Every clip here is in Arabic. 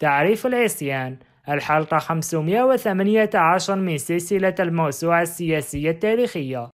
تعريف العصيان الحلقة 518 من سلسلة الموسوعة السياسية التاريخية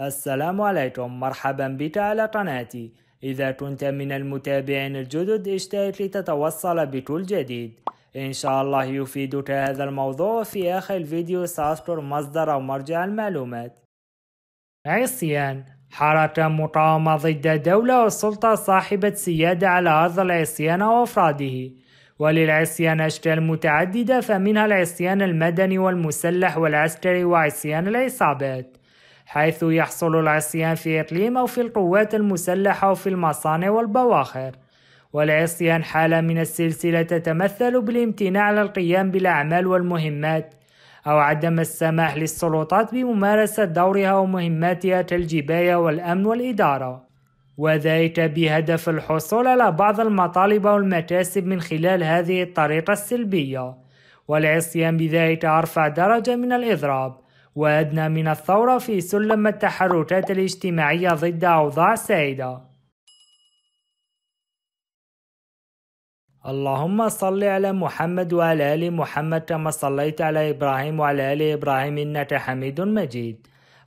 السلام عليكم مرحبا بك على قناتي إذا كنت من المتابعين الجدد اشترك لتتوصل بكل جديد إن شاء الله يفيدك هذا الموضوع في آخر الفيديو سأذكر مصدر أو مرجع المعلومات عصيان حركة مقاومة ضد أو سلطة صاحبة سيادة على أرض العصيان وأفراده وللعصيان أشكال متعددة فمنها العصيان المدني والمسلح والعسكري وعصيان العصابات حيث يحصل العصيان في إقليم أو في القوات المسلحة أو في المصانع والبواخر والعصيان حالة من السلسلة تتمثل بالامتناع على القيام بالأعمال والمهمات أو عدم السماح للسلطات بممارسة دورها ومهماتها كالجباية والأمن والإدارة وذلك بهدف الحصول على بعض المطالب والمكاسب من خلال هذه الطريقة السلبية والعصيان بذلك أرفع درجة من الإضراب وأدنى من الثورة في سلم التحركات الاجتماعية ضد أوضاع سائدة اللهم صل على محمد وعلى آل محمد كما صليت على إبراهيم وعلى آل إبراهيم إنك حميد مجيد